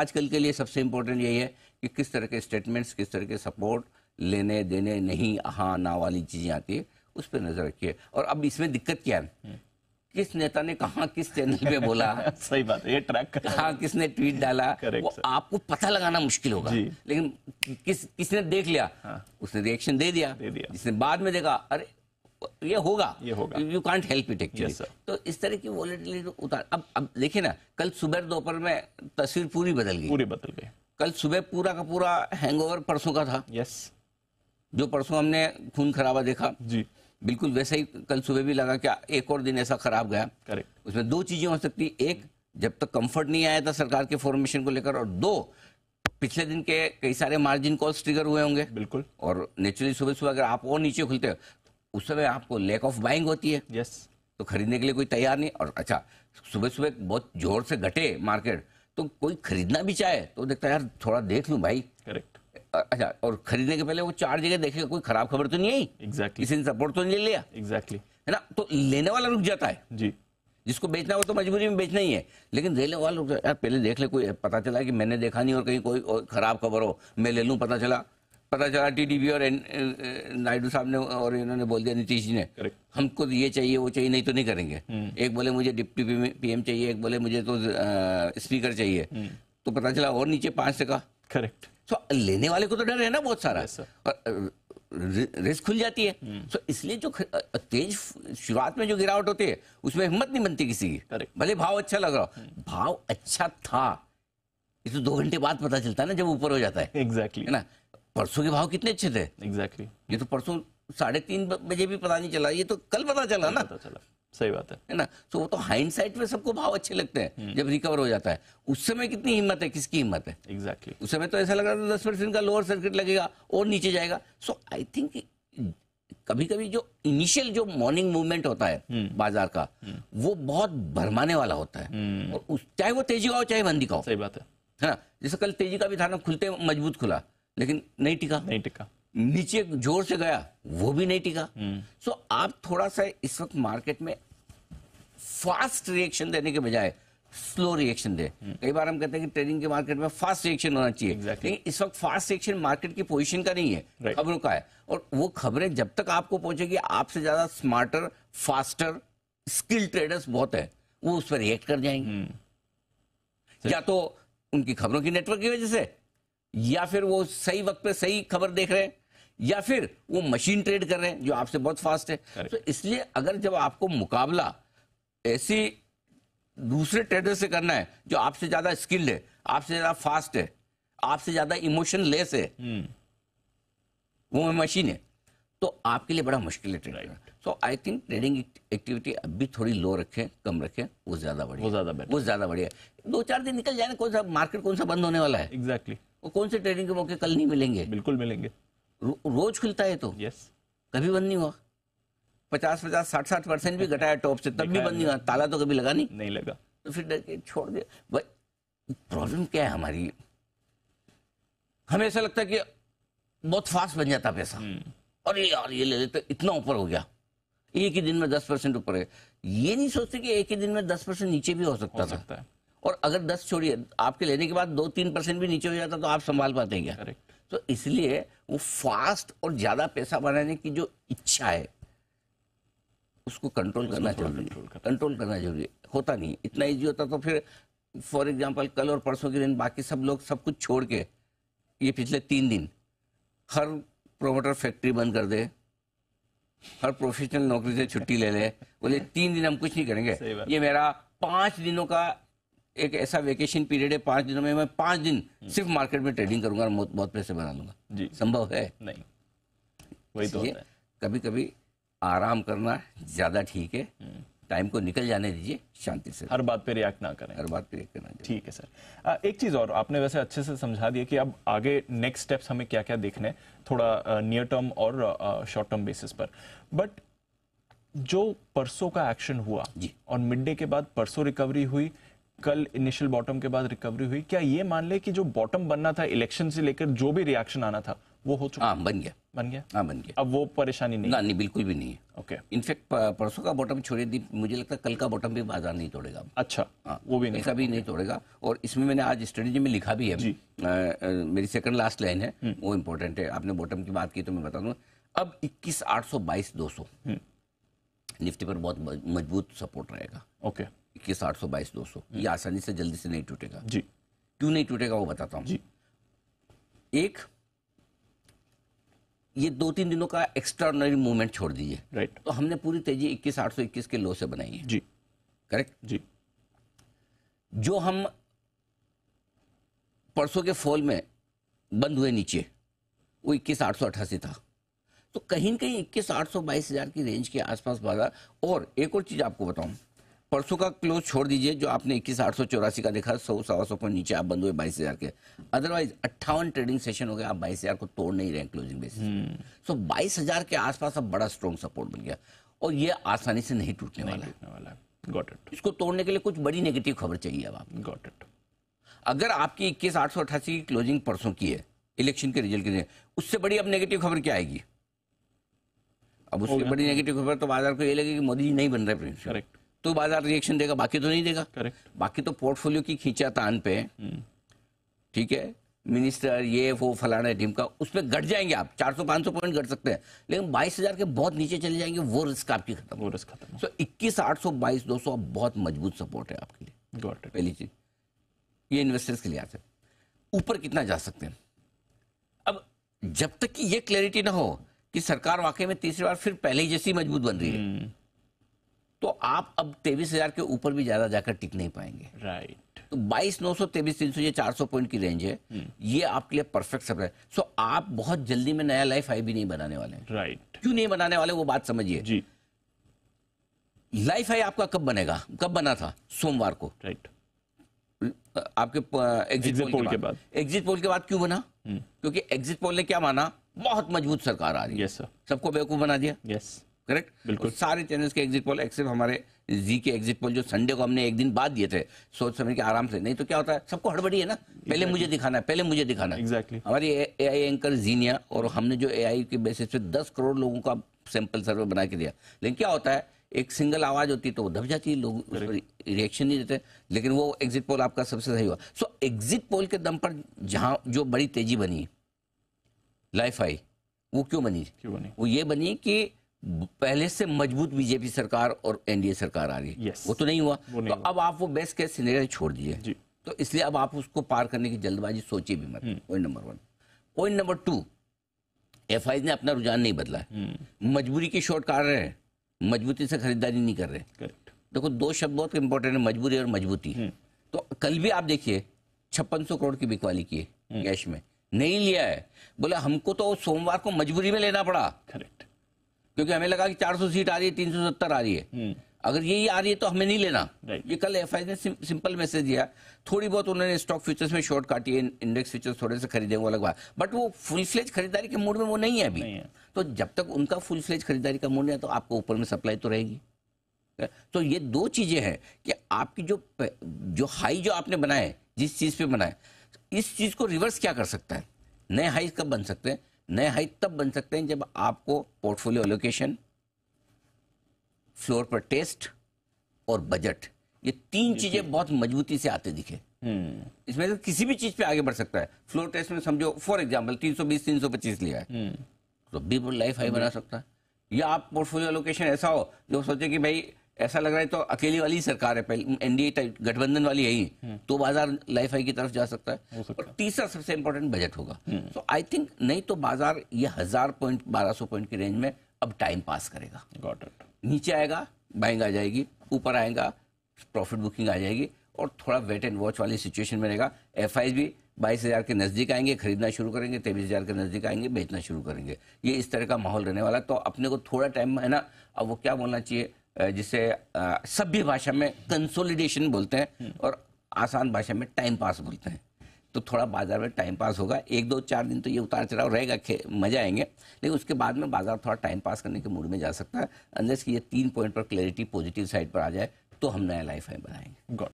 आजकल के लिए सबसे इम्पोर्टेंट यही है कि किस तरह के स्टेटमेंट्स किस तरह के सपोर्ट लेने देने नहीं हाँ ना वाली चीज़ें आती है उस पर नज़र रखिए और अब इसमें दिक्कत क्या है हम्म। किस नेता ने कहा किस चैनल पे बोला सही बात है ये ट्रैक कहा किसने ट्वीट डाला वो आपको पता लगाना मुश्किल होगा लेकिन किस किसने देख लिया हाँ। उसने रिएक्शन दे दिया, दे दिया जिसने बाद में देखा अरे ये होगा ये होगा you can't help it actually तो इस तरह की वॉलेटिलिटी तो उतार अब अब देखिए ना कल सुबह दोपहर में तस्वीर पूरी बदल गई पूरी बदल गई कल सुबह पूरा का पूरा हैंगओवर परसों का था यस जो परसों हमने खून खराबा देखा जी बिल्कुल वैसे ही कल सुबह भी लगा क्या एक और दिन ऐसा खराब गया करेक्ट उसमें दो चीजें हो सकती एक जब तक कंफर्ट नहीं आया था सरकार के फॉर्मेशन को लेकर और दो पिछले दिन के कई सारे मार्जिन कॉल्स ट्रिगर हुए होंगे बिल्कुल और नेचुरली सुबह सुबह अगर आप और नीचे खुलते हो उस समय आपको लैक ऑफ बाइंग होती है यस yes. तो खरीदने के लिए कोई तैयार नहीं और अच्छा सुबह सुबह बहुत जोर से घटे मार्केट तो कोई खरीदना भी चाहे तो देखता यार थोड़ा देख लू भाई करेक्ट अच्छा और खरीदने के पहले वो चार जगह देखेगा कोई खराब खबर तो नहीं आई एग्जैक्टली किसी ने सपोर्ट तो नहीं ले लिया एग्जैक्टली है ना तो लेने वाला रुक जाता है जी जिसको बेचना हो तो मजबूरी में बेचना ही है लेकिन लेने वाला रुक यार पहले देख ले कोई पता चला कि मैंने देखा नहीं और कहीं कोई खराब खबर हो मैं ले लूँ पता चला पता चला टीडीपी और नायडू साहब ने और इन्होंने बोल दिया नीतीश जी ने Correct. हमको ये चाहिए वो चाहिए नहीं तो नहीं करेंगे hmm. एक बोले मुझे डिप्टी पीएम चाहिए एक बोले मुझे तो स्पीकर चाहिए hmm. तो पता चला और नीचे पांच से का करेक्ट सो लेने वाले को तो डर है ना बहुत सारा yes, और रिस्क खुल जाती है सो हम्म। so, इसलिए जो तेज शुरुआत में जो गिरावट होती है उसमें हिम्मत नहीं बनती किसी की भले भाव अच्छा लग रहा हो भाव अच्छा था ये तो दो घंटे बाद पता चलता है ना जब ऊपर हो जाता है एग्जैक्टली exactly. है ना परसों के भाव कितने अच्छे थे एग्जैक्टली exactly. ये तो परसों साढ़े तीन बजे भी पता नहीं चला ये तो कल पता चला ना पता चला सही बात है है ना तो वो तो हाइंड साइड में सबको भाव अच्छे लगते हैं हम्म। जब रिकवर हो जाता है उस समय कितनी हिम्मत है किसकी हिम्मत है एग्जैक्टली exactly. उस समय तो ऐसा लग रहा था दस परसेंट का लोअर सर्किट लगेगा और नीचे जाएगा सो आई थिंक कभी कभी जो इनिशियल जो मॉर्निंग मूवमेंट होता है हम्म। बाजार का हम्म। वो बहुत भरमाने वाला होता है और उस चाहे वो तेजी का हो चाहे मंदी का हो सही बात है है ना जैसे कल तेजी का भी था खुलते मजबूत खुला लेकिन नहीं टिका नहीं टिका नीचे जोर से गया वो भी नहीं टिका सो हम्म। so, आप थोड़ा सा इस वक्त मार्केट में फास्ट रिएक्शन देने के बजाय स्लो रिएक्शन दे कई बार हम कहते हैं कि ट्रेडिंग के मार्केट में फास्ट रिएक्शन होना चाहिए exactly. लेकिन इस वक्त फास्ट रिएक्शन मार्केट की पोजीशन का नहीं है right. खबरों का है और वो खबरें जब तक आपको पहुंचेगी आपसे ज्यादा स्मार्टर फास्टर स्किल ट्रेडर्स बहुत है वो उस पर रिएक्ट कर जाएंगे हम्म। या तो उनकी खबरों की नेटवर्क की वजह से या फिर वो सही वक्त पे सही खबर देख रहे हैं या फिर वो मशीन ट्रेड कर रहे हैं जो आपसे बहुत फास्ट है तो इसलिए अगर जब आपको मुकाबला ऐसी दूसरे ट्रेडर से करना है जो आपसे ज्यादा स्किल्ड है आपसे ज्यादा फास्ट है आपसे ज्यादा इमोशन लेस है हम्म। वो मशीन है तो आपके लिए बड़ा मुश्किल है trading so I think trading activity अब भी थोड़ी लो रखें कम रखें वो ज्यादा बढ़िया वो ज्यादा वो ज्यादा बढ़िया दो चार दिन निकल जाए ना कौन सा मार्केट कौन सा बंद होने वाला है एग्जैक्टली exactly. वो कौन से ट्रेनिंग के मौके कल नहीं मिलेंगे बिल्कुल मिलेंगे रो, रोज खुलता है तो यस कभी बंद नहीं हुआ पचास पचास साठ साठ परसेंट भी घटाया टॉप से तब भी बंद नहीं हुआ ताला तो कभी लगा नहीं नहीं लगा तो फिर डर के छोड़ दिया प्रॉब्लम क्या है हमारी हमें ऐसा लगता है कि बहुत फास्ट बन जाता पैसा और हम्म। ये यार ये ले लेते इतना ऊपर हो गया एक ही दिन में दस परसेंट ऊपर है ये नहीं सोचते कि एक ही दिन में दस परसेंट नीचे भी हो सकता हो सकता था सकता है और अगर दस छोड़िए आपके लेने के बाद दो तीन परसेंट भी नीचे हो जाता तो आप संभाल पाते हैं क्या तो इसलिए वो फास्ट और ज्यादा पैसा बनाने की जो इच्छा है उसको कंट्रोल करना जरूरी है कंट्रोल करना जरूरी है होता नहीं है इतना ईजी होता तो फिर फॉर एग्जाम्पल कल और परसों के दिन बाकी सब लोग सब कुछ छोड़ के ये पिछले तीन दिन हर प्रोमोटर फैक्ट्री बंद कर दे हर प्रोफेशनल नौकरी से छुट्टी ले ले बोले तीन दिन हम कुछ नहीं करेंगे ये मेरा पांच दिनों का एक ऐसा वेकेशन पीरियड है पांच दिनों में मैं पांच दिन सिर्फ मार्केट में ट्रेडिंग करूंगा और बहुत पैसे बना लूंगा जी संभव है नहीं वही तो होता है। कभी कभी आराम करना ज़्यादा ठीक है टाइम हम्म। को निकल जाने दीजिए शांति से हर बात पे रिएक्ट ना करें हर बात पे रिएक्ट करना ठीक है सर आ, एक चीज़ और आपने वैसे अच्छे से समझा दिया कि अब आगे नेक्स्ट स्टेप्स हमें क्या क्या देखने थोड़ा नियर टर्म और शॉर्ट टर्म बेसिस पर बट जो परसों का एक्शन हुआ और मिड डे के बाद परसों रिकवरी हुई कल इनिशियल बॉटम के बाद रिकवरी हुई क्या ये मान ले कि जो बॉटम बनना था इलेक्शन से लेकर जो भी रिएक्शन आना था वो हो चुका हाँ, बन गया बन गया हाँ बन गया अब वो परेशानी नहीं ना नहीं बिल्कुल भी नहीं है ओके इनफेक्ट परसों का बॉटम छोड़े दी मुझे लगता है कल का बॉटम भी बाजार नहीं तोड़ेगा अच्छा आ, हाँ। वो भी नहीं ऐसा भी नहीं तोड़ेगा और इसमें मैंने आज स्ट्रेटेजी में लिखा भी है जी। आ, आ, मेरी सेकंड लास्ट लाइन है हम्म। वो इम्पोर्टेंट है आपने बॉटम की बात की तो मैं बता दूँ अब इक्कीस आठ सौ बाईस सौ हम्म। निफ्टी पर बहुत मजबूत सपोर्ट रहेगा ओके इक्कीस आठ सौ बाईस दो सौ हम्म। ये आसानी से जल्दी से नहीं टूटेगा जी क्यों नहीं टूटेगा वो बताता हूँ एक ये दो तीन दिनों का एक्स्ट्राऑर्डनरी मूवमेंट छोड़ दीजिए राइट तो हमने पूरी तेजी इक्कीस आठ सौ इक्कीस के लो से बनाई है जी करेक्ट जी जो हम परसों के फॉल में बंद हुए नीचे वो इक्कीस आठ सौ अट्ठासी था तो कहीं ना कहीं इक्कीस आठ सौ बाईस हजार की रेंज के आसपास बाजार और एक और चीज आपको बताऊं परसों का क्लोज छोड़ दीजिए जो आपने इक्कीस आठ सौ चौरासी का देखा सौ सवा सौ पॉइंट नीचे आप बंद हुए बाईस हजार के अदरवाइज अट्ठावन ट्रेडिंग सेशन हो गया आप बाईस हजार को तोड़ नहीं रहे क्लोजिंग बेसिस सो बाईस हजार के आसपास अब बड़ा स्ट्रॉन्ग सपोर्ट बन गया और ये आसानी से नहीं टूटने वाला है गॉट इट इसको तोड़ने के लिए कुछ बड़ी नेगेटिव खबर चाहिए अब आप गॉट इट अगर आपकी इक्कीस आठ सौ की क्लोजिंग परसों की है इलेक्शन के रिजल्ट के लिए उससे बड़ी अब नेगेटिव खबर क्या आएगी अब उसकी बड़ी नेगेटिव खबर तो बाजार को ये लगे कि मोदी जी नहीं बन रहे प्रिंसिपल तो बाजार रिएक्शन देगा बाकी तो नहीं देगा करेक्ट बाकी तो पोर्टफोलियो की खींचा तान पे हम्म। ठीक है मिनिस्टर ये वो फलाना ढिमका उस पर घट जाएंगे आप 400-500 पॉइंट घट सकते हैं लेकिन बाईस हजार के बहुत नीचे चले जाएंगे वो रिस्क आपकी खत्म वो रिस्क खत्म सो इक्कीस आठ सौ बाईस दो सौ बहुत मजबूत सपोर्ट है आपके लिए पहली चीज ये इन्वेस्टर्स के लिहाज से ऊपर कितना जा सकते हैं अब जब तक कि ये क्लैरिटी ना हो कि सरकार वाकई में तीसरी बार फिर पहले ही जैसी मजबूत बन रही है हम्म। तो आप अब तेईस हजार के ऊपर भी ज्यादा जाकर टिक नहीं पाएंगे राइट तो बाईस नौ सौ तेईस तीन सौ चार सौ पॉइंट की रेंज है हम्म। ये आपके लिए परफेक्ट सब है सो आप बहुत जल्दी में नया लाइफ आई भी नहीं बनाने वाले राइट क्यों नहीं बनाने वाले वो बात समझिए लाइफ आई आपका कब बनेगा कब बना था सोमवार को राइट आपके एग्जिट पोल के बाद एग्जिट पोल के बाद क्यों बना हम्म। क्योंकि एग्जिट पोल ने क्या माना बहुत मजबूत सरकार आ रही है yes, सबको बेवकूफ़ बना दिया यस करेक्ट बिल्कुल सारे चैनल्स के एग्जिट पोल एक्सेप्ट हमारे जी के एग्जिट पोल जो संडे को हमने एक दिन बाद दिए थे सोच समझ के आराम से नहीं तो क्या होता है सबको हड़बड़ी है ना exactly. पहले मुझे दिखाना है पहले मुझे दिखाना है exactly. हमारी ए आई एंकर जीनिया और हमने जो ए आई के बेसिस पे दस करोड़ लोगों का सैंपल सर्वे बना के दिया लेकिन क्या होता है एक सिंगल आवाज होती है तो वो दब जाती है लोग रिएक्शन नहीं देते लेकिन वो एग्जिट पोल आपका सबसे सही हुआ सो एग्जिट पोल के दम पर जहाँ जो बड़ी तेजी बनी है लाइफ आई वो क्यों बनी क्यों बनी वो ये बनी कि पहले से मजबूत बीजेपी सरकार और एनडीए सरकार आ रही है वो तो नहीं हुआ नहीं तो हुआ। अब आप वो बेस्ट केस सिनेरियो छोड़ दिए तो इसलिए अब आप उसको पार करने की जल्दबाजी सोचिए भी मत point number one point number two F ने अपना रुझान नहीं बदला है हम्म। मजबूरी की शॉर्ट काट रहे हैं मजबूती से खरीदारी नहीं कर रहे देखो दो शब्द बहुत इंपॉर्टेंट है मजबूरी और मजबूती हम्म। तो कल भी आप देखिए छप्पन करोड़ की बिकवाली की हम्म। कैश में नहीं लिया है बोले हमको तो सोमवार को मजबूरी में लेना पड़ा करेक्ट क्योंकि हमें लगा कि 400 सीट आ रही है तीन आ रही है हम्म। अगर यही आ रही है तो हमें नहीं लेना ये कल एफ ने सिंपल मैसेज दिया थोड़ी बहुत उन्होंने स्टॉक फ्यूचर्स में शॉर्ट काटी है इंडेक्स फ्यूचर्स थोड़े से खरीदे वो अलग बात बट वो फुल फ्लेज खरीदारी के मूड में वो नहीं है अभी नहीं है। तो जब तक उनका फुल फ्लेज खरीदारी का मूड है तो आपको ऊपर में सप्लाई तो रहेगी तो ये दो चीजें हैं कि आपकी जो जो हाई जो आपने बनाए जिस चीज पे बनाए इस चीज़ को रिवर्स क्या कर सकता है नए हाई कब बन सकते हैं नए हाई तब बन सकते हैं जब आपको पोर्टफोलियो एलोकेशन फ्लोर पर टेस्ट और बजट ये तीन चीजें बहुत मजबूती से आते दिखे हम्म। इसमें से किसी भी चीज पे आगे बढ़ सकता है फ्लोर टेस्ट में समझो फॉर एग्जाम्पल तीन तीन सौ बीस सौ पच्चीस लिया है हम्म। तो भी लाइफ हाई हम्म। बना सकता है या आप पोर्टफोलियो एलोकेशन ऐसा हो जो सोचे कि भाई ऐसा लग रहा है तो अकेली वाली सरकार है पहले एनडीए टाइप गठबंधन वाली है ही हम्म। तो बाजार लाइफ की तरफ जा सकता है और तीसरा सबसे इंपॉर्टेंट बजट होगा सो आई थिंक नहीं तो बाजार ये हजार पॉइंट बारह सौ पॉइंट की रेंज में अब टाइम पास करेगा गॉट इट नीचे आएगा बाइंग आ जाएगी ऊपर आएगा प्रॉफिट बुकिंग आ जाएगी और थोड़ा वेट एंड वॉच वाली सिचुएशन में रहेगा एफ भी बाईस हज़ार के नज़दीक आएंगे खरीदना शुरू करेंगे तेईस हज़ार के नज़दीक आएंगे बेचना शुरू करेंगे ये इस तरह का माहौल रहने वाला तो अपने को थोड़ा टाइम है ना अब वो क्या बोलना चाहिए जिसे सभ्य भाषा में कंसोलिडेशन बोलते हैं हम्म। और आसान भाषा में टाइम पास बोलते हैं तो थोड़ा बाजार में टाइम पास होगा एक दो चार दिन तो ये उतार चढ़ाव रहेगा मजा आएंगे लेकिन उसके बाद में बाजार थोड़ा टाइम पास करने के मूड में जा सकता है अंदर से ये तीन पॉइंट पर क्लैरिटी पॉजिटिव साइड पर आ जाए तो हम नया लाइफ है बनाएंगे